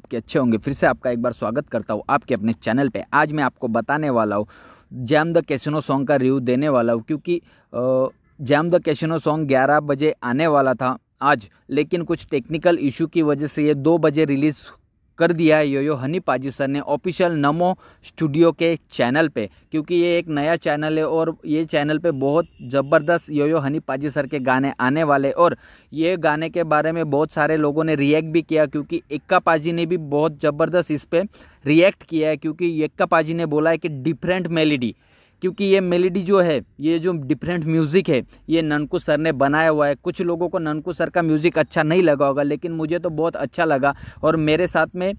hope कि अच्छे होंगे फिर से आपका एक बार स्वागत करता हूँ आपके अपने चैनल पे आज मैं आपको बताने वाला हूँ जैम द कैसिनो सॉन्ग का रिव्यू देने वाला हूँ क्योंकि जैम द कैसिनो सॉन्ग ग्यारह बजे आने वाला था आज लेकिन कुछ टेक्निकल इशू की वजह से ये दो बजे रिलीज़ कर दिया है योयो हनी हनी पाजीसर ने ऑफिशियल नमो स्टूडियो के चैनल पे क्योंकि ये एक नया चैनल है और ये चैनल पे बहुत ज़बरदस्त योयो हनी हनी पाजीसर के गाने आने वाले और ये गाने के बारे में बहुत सारे लोगों ने रिएक्ट भी किया क्योंकि इक्का पाजी ने भी बहुत ज़बरदस्त इस पर रिएक्ट किया है क्योंकि इक्का पाजी ने बोला है कि डिफरेंट मेलेडी क्योंकि ये मेलेडी जो है ये जो डिफरेंट म्यूज़िक है ये ननकू सर ने बनाया हुआ है कुछ लोगों को ननकू सर का म्यूज़िक अच्छा नहीं लगा होगा लेकिन मुझे तो बहुत अच्छा लगा और मेरे साथ में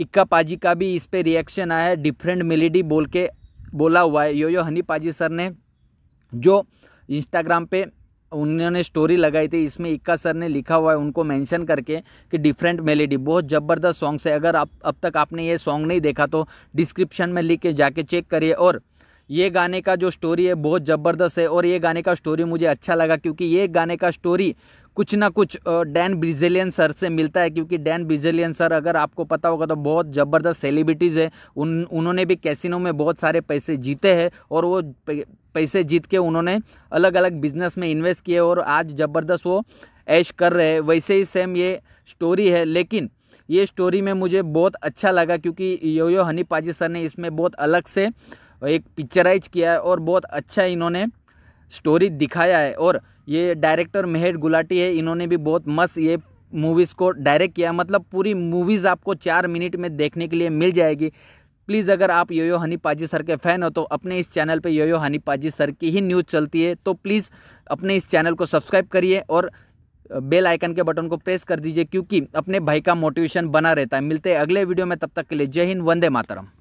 इक्का पाजी का भी इस पर रिएक्शन आया है डिफरेंट मेलेडी बोल के बोला हुआ है यो यो हनी पाजी सर ने जो इंस्टाग्राम पे उन्होंने स्टोरी लगाई थी इसमें इक्का सर ने लिखा हुआ है उनको मेंशन करके कि डिफरेंट मेलेडी बहुत ज़बरदस्त सॉन्ग्स है अगर आप अब तक आपने ये सॉन्ग नहीं देखा तो डिस्क्रिप्शन में लिख के जाके चेक करिए और ये गाने का जो स्टोरी है बहुत ज़बरदस्त है और ये गाने का स्टोरी मुझे अच्छा लगा क्योंकि ये गाने का स्टोरी कुछ ना कुछ डैन ब्रिजेलियन सर से मिलता है क्योंकि डैन ब्रिजेलियन सर अगर आपको पता होगा तो बहुत ज़बरदस्त सेलिब्रिटीज़ है उन उन्होंने भी कैसिनो में बहुत सारे पैसे जीते हैं और वो पैसे जीत के उन्होंने अलग अलग बिजनेस में इन्वेस्ट किए और आज ज़बरदस्त वो ऐश कर रहे हैं वैसे ही सेम ये स्टोरी है लेकिन ये स्टोरी में मुझे बहुत अच्छा लगा क्योंकि यो यो हनी पाजी सर ने इसमें बहुत अलग से एक पिक्चराइज किया है और बहुत अच्छा इन्होंने स्टोरी दिखाया है और ये डायरेक्टर मेहर गुलाटी है इन्होंने भी बहुत मस्त ये मूवीज़ को डायरेक्ट किया मतलब पूरी मूवीज़ आपको चार मिनट में देखने के लिए मिल जाएगी प्लीज़ अगर आप योयो हनी पाजी सर के फ़ैन हो तो अपने इस चैनल पे योयो हनी पाजी सर की ही न्यूज़ चलती है तो प्लीज़ अपने इस चैनल को सब्सक्राइब करिए और बेल आइकन के बटन को प्रेस कर दीजिए क्योंकि अपने भाई का मोटिवेशन बना रहता है मिलते हैं अगले वीडियो में तब तक के लिए जय हिंद वंदे मातरम